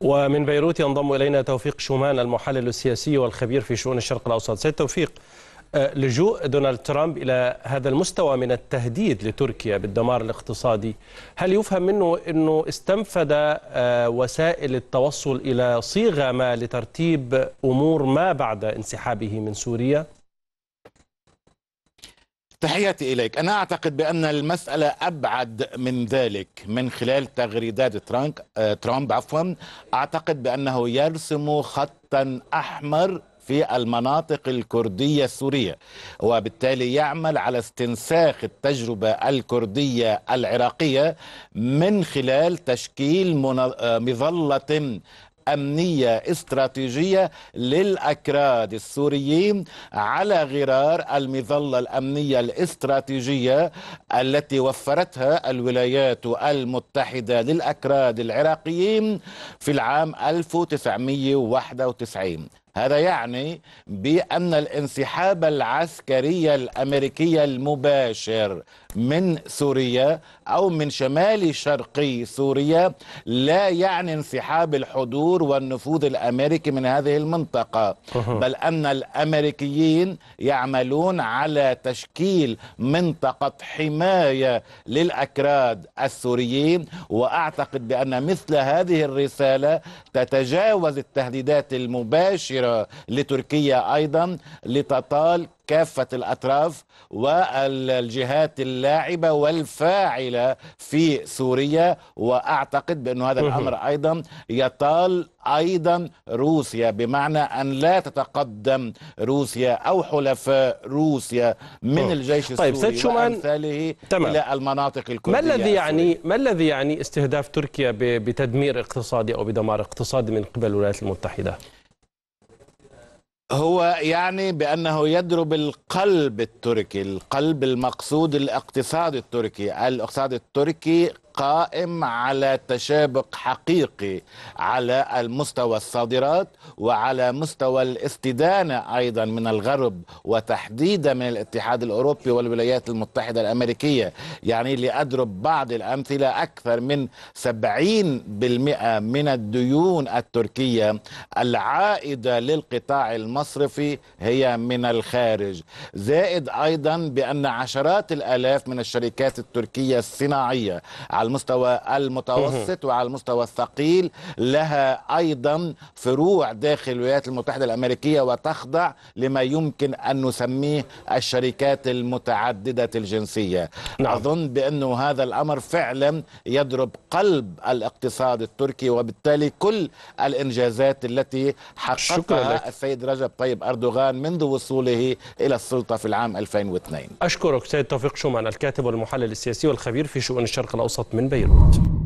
ومن بيروت ينضم إلينا توفيق شومان المحلل السياسي والخبير في شؤون الشرق الأوسط سيد توفيق آه، لجوء دونالد ترامب إلى هذا المستوى من التهديد لتركيا بالدمار الاقتصادي هل يفهم منه أنه استنفد آه، وسائل التوصل إلى صيغة ما لترتيب أمور ما بعد انسحابه من سوريا؟ تحياتي إليك أنا أعتقد بأن المسألة أبعد من ذلك من خلال تغريدات ترامب, آه، ترامب عفوا أعتقد بأنه يرسم خطا أحمر في المناطق الكردية السورية وبالتالي يعمل على استنساخ التجربة الكردية العراقية من خلال تشكيل آه، مظلة أمنية استراتيجية للأكراد السوريين على غرار المظلة الأمنية الاستراتيجية التي وفرتها الولايات المتحدة للأكراد العراقيين في العام 1991 هذا يعني بأن الانسحاب العسكري الأمريكي المباشر من سوريا أو من شمال شرقي سوريا لا يعني انسحاب الحضور والنفوذ الأمريكي من هذه المنطقة بل أن الأمريكيين يعملون على تشكيل منطقة حماية للأكراد السوريين وأعتقد بأن مثل هذه الرسالة تتجاوز التهديدات المباشرة لتركيا ايضا لتطال كافه الاطراف والجهات اللاعبه والفاعله في سوريا واعتقد بأن هذا الامر ايضا يطال ايضا روسيا بمعنى ان لا تتقدم روسيا او حلفاء روسيا من الجيش طيب، السوري طيب سيد شومان الى المناطق الكرديه ما الذي يعني ما الذي يعني استهداف تركيا بتدمير اقتصادي او بدمار اقتصادي من قبل الولايات المتحده؟ هو يعني بأنه يضرب القلب التركي القلب المقصود الاقتصاد التركي الاقتصاد التركي قائم على تشابك حقيقي على المستوى الصادرات وعلى مستوى الاستدانه ايضا من الغرب وتحديدا من الاتحاد الاوروبي والولايات المتحده الامريكيه، يعني لاضرب بعض الامثله اكثر من 70% من الديون التركيه العائده للقطاع المصرفي هي من الخارج، زائد ايضا بان عشرات الالاف من الشركات التركيه الصناعيه على المستوى المتوسط وعلى المستوى الثقيل لها أيضا فروع داخل الولايات المتحدة الأمريكية وتخضع لما يمكن أن نسميه الشركات المتعددة الجنسية نعم. أظن بأنه هذا الأمر فعلا يضرب قلب الاقتصاد التركي وبالتالي كل الإنجازات التي حققها السيد رجب طيب أردوغان منذ وصوله إلى السلطة في العام 2002 أشكرك سيد توفيق شومان الكاتب والمحلل السياسي والخبير في شؤون الشرق الأوسط من بيروت